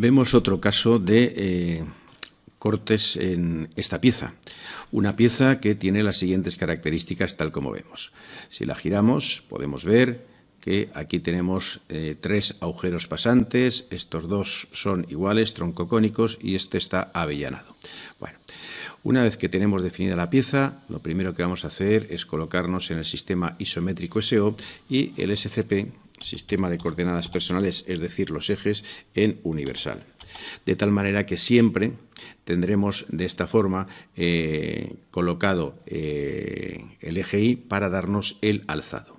Vemos otro caso de eh, cortes en esta pieza. Una pieza que tiene las siguientes características tal como vemos. Si la giramos podemos ver que aquí tenemos eh, tres agujeros pasantes, estos dos son iguales, troncocónicos, y este está avellanado. Bueno, una vez que tenemos definida la pieza, lo primero que vamos a hacer es colocarnos en el sistema isométrico SO y el SCP sistema de coordenadas personales, es decir, los ejes, en universal. De tal manera que siempre tendremos de esta forma eh, colocado eh, el eje Y para darnos el alzado.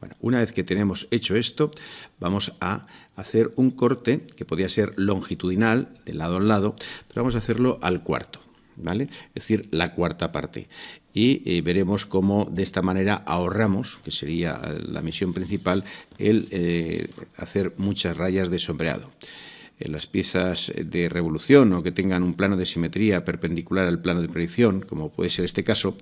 Bueno, una vez que tenemos hecho esto, vamos a hacer un corte que podría ser longitudinal, de lado a lado, pero vamos a hacerlo al cuarto. ¿vale? Es decir, la cuarta parte. Y eh, veremos cómo de esta manera ahorramos, que sería eh, la misión principal, el eh, hacer muchas rayas de sombreado. En las piezas de revolución o que tengan un plano de simetría perpendicular al plano de predicción, como puede ser este caso,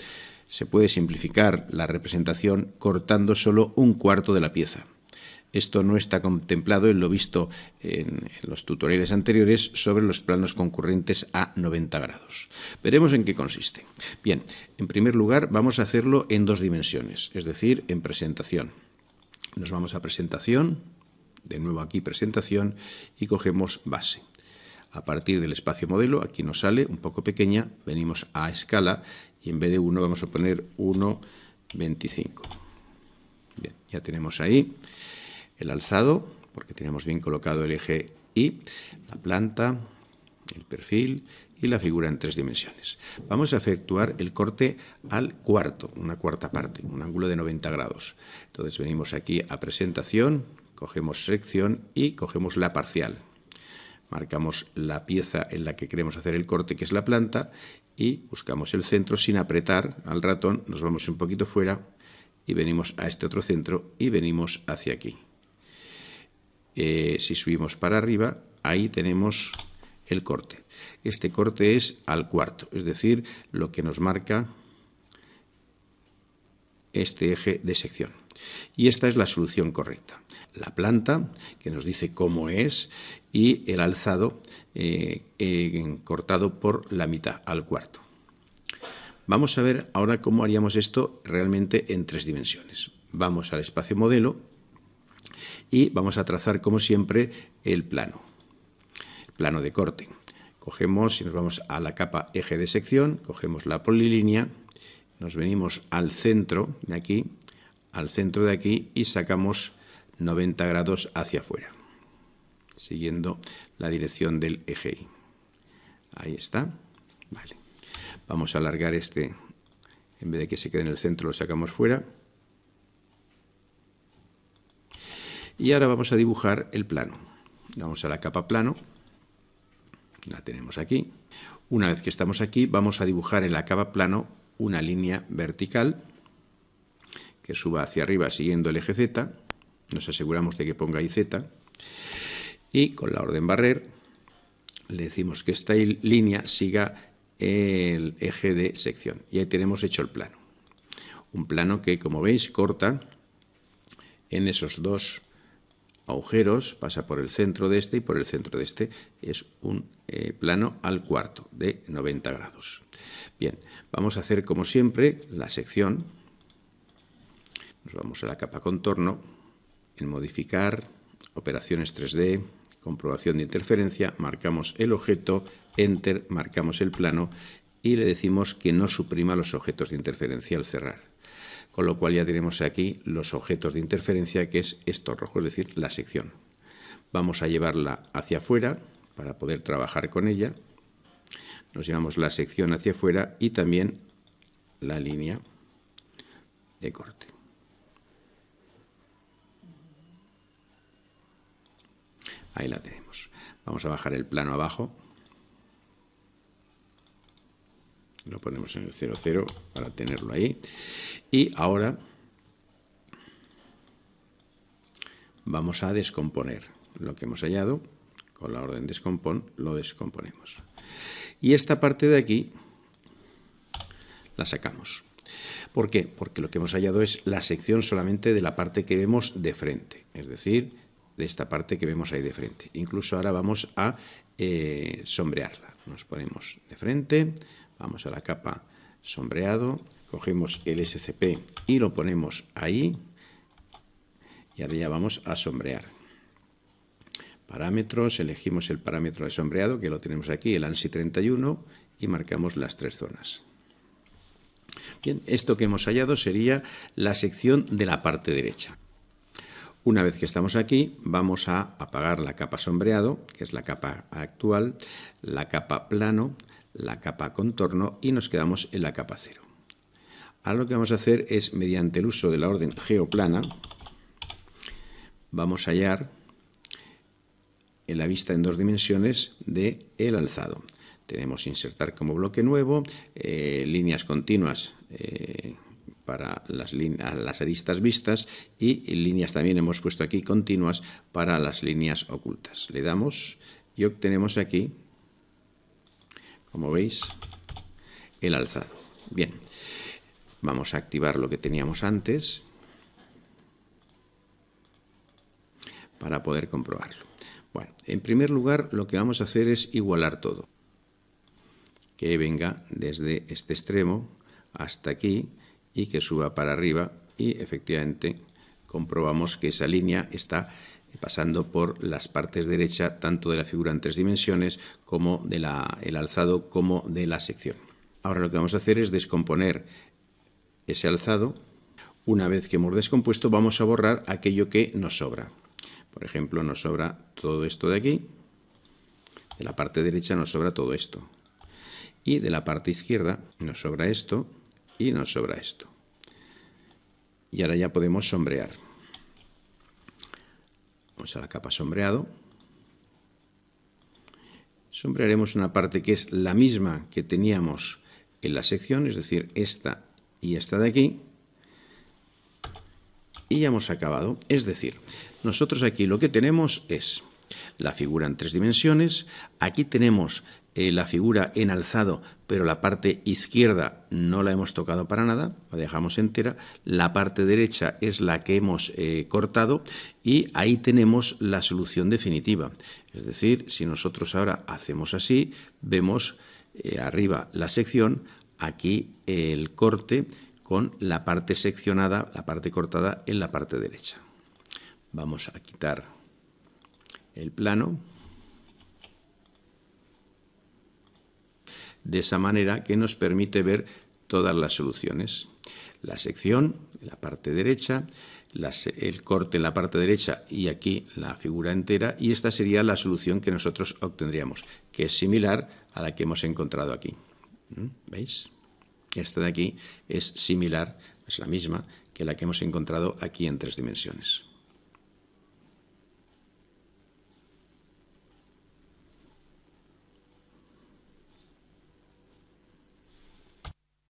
se puede simplificar la representación cortando solo un cuarto de la pieza. Esto no está contemplado en lo visto en, los tutoriales anteriores sobre los planos concurrentes a 90 grados. Veremos en qué consiste. Bien, en primer lugar vamos a hacerlo en dos dimensiones, es decir, en presentación. Nos vamos a presentación, de nuevo aquí presentación, y cogemos base a partir del espacio modelo, aquí nos sale un poco pequeña, venimos a escala y en vez de 1 vamos a poner 1,25. Bien, ya tenemos ahí el alzado, porque tenemos bien colocado el eje Y, la planta, el perfil y la figura en tres dimensiones. Vamos a efectuar el corte al cuarto, una cuarta parte, un ángulo de 90 grados. Entonces venimos aquí a presentación, cogemos sección y cogemos la parcial. Marcamos la pieza en la que queremos hacer el corte, que es la planta, y buscamos el centro sin apretar al ratón, nos vamos un poquito fuera y venimos a este otro centro y venimos hacia aquí. Eh, si subimos para arriba, ahí tenemos el corte. Este corte es al cuarto, es decir, lo que nos marca este eje de sección. Y esta es la solución correcta. La planta, que nos dice cómo es, y el alzado eh, cortado por la mitad, al cuarto. Vamos a ver ahora cómo haríamos esto realmente en tres dimensiones. Vamos al espacio modelo y vamos a trazar como siempre el plano, plano de corte. Cogemos y nos vamos a la capa eje de sección, cogemos la polilínea, nos venimos al centro de aquí, al centro de aquí y sacamos 90 grados hacia afuera, siguiendo la dirección del eje Ahí está. Vale. Vamos a alargar este, en vez de que se quede en el centro lo sacamos fuera. Y ahora vamos a dibujar el plano. Vamos a la capa plano, la tenemos aquí. Una vez que estamos aquí, vamos a dibujar en la capa plano una línea vertical que suba hacia arriba siguiendo el eje Z. Nos aseguramos de que ponga Z. Y con la orden barrer le decimos que esta línea siga el eje de sección. Y ahí tenemos hecho el plano. Un plano que, como veis, corta en esos dos agujeros, pasa por el centro de este y por el centro de este. Es un eh, plano al cuarto de 90 grados. Bien, vamos a hacer como siempre la sección. Nos vamos a la capa contorno, en modificar, operaciones 3D, comprobación de interferencia, marcamos el objeto, enter, marcamos el plano y le decimos que no suprima los objetos de interferencia al cerrar con lo cual ya tenemos aquí los objetos de interferencia, que es esto rojo, es decir, la sección. Vamos a llevarla hacia afuera para poder trabajar con ella. Nos llevamos la sección hacia afuera y también la línea de corte. Ahí la tenemos. Vamos a bajar el plano abajo. Lo ponemos en el 00 para tenerlo ahí. Y ahora vamos a descomponer lo que hemos hallado. Con la orden descompon lo descomponemos. Y esta parte de aquí la sacamos. ¿Por qué? Porque lo que hemos hallado es la sección solamente de la parte que vemos de frente, es decir, de esta parte que vemos ahí de frente. Incluso ahora vamos a eh, sombrearla. Nos ponemos de frente, vamos a la capa sombreado, cogemos el SCP y lo ponemos ahí y ahora ya vamos a sombrear. Parámetros, elegimos el parámetro de sombreado que lo tenemos aquí, el ANSI 31 y marcamos las tres zonas. Bien, esto que hemos hallado sería la sección de la parte derecha. Una vez que estamos aquí, vamos a apagar la capa sombreado, que es la capa actual, la capa plano, la capa contorno y nos quedamos en la capa cero. Ahora lo que vamos a hacer es, mediante el uso de la orden geoplana, vamos a hallar en la vista en dos dimensiones de el alzado. Tenemos insertar como bloque nuevo, eh, líneas continuas eh, para las, las, aristas vistas y líneas también hemos puesto aquí continuas para las líneas ocultas. Le damos y obtenemos aquí, como veis, el alzado. Bien. Vamos a activar lo que teníamos antes para poder comprobarlo. Bueno, en primer lugar lo que vamos a hacer es igualar todo. Que venga desde este extremo hasta aquí y que suba para arriba y efectivamente comprobamos que esa línea está pasando por las partes derecha tanto de la figura en tres dimensiones como del alzado como de la sección. Ahora lo que vamos a hacer es descomponer ese alzado, una vez que hemos descompuesto vamos a borrar aquello que nos sobra. Por ejemplo, nos sobra todo esto de aquí, de la parte derecha nos sobra todo esto, y de la parte izquierda nos sobra esto y nos sobra esto. Y ahora ya podemos sombrear. Vamos a la capa sombreado. Sombrearemos una parte que es la misma que teníamos en la sección, es decir, esta y esta de aquí. Y ya hemos acabado. Es decir, nosotros aquí lo que tenemos es la figura en tres dimensiones. Aquí tenemos eh, la figura en alzado, pero la parte izquierda no la hemos tocado para nada, la dejamos entera. La parte derecha es la que hemos eh, cortado y ahí tenemos la solución definitiva. Es decir, si nosotros ahora hacemos así, vemos eh, arriba la sección, aquí el corte con la parte seccionada, la parte cortada en la parte derecha. Vamos a quitar el plano. De esa manera que nos permite ver todas las soluciones. La sección en la parte derecha, el corte en la parte derecha y aquí la figura entera. Y esta sería la solución que nosotros obtendríamos, que es similar a la que hemos encontrado aquí. ¿Mm? ¿Veis? Esta de aquí es similar, es la misma que la que hemos encontrado aquí en tres dimensiones.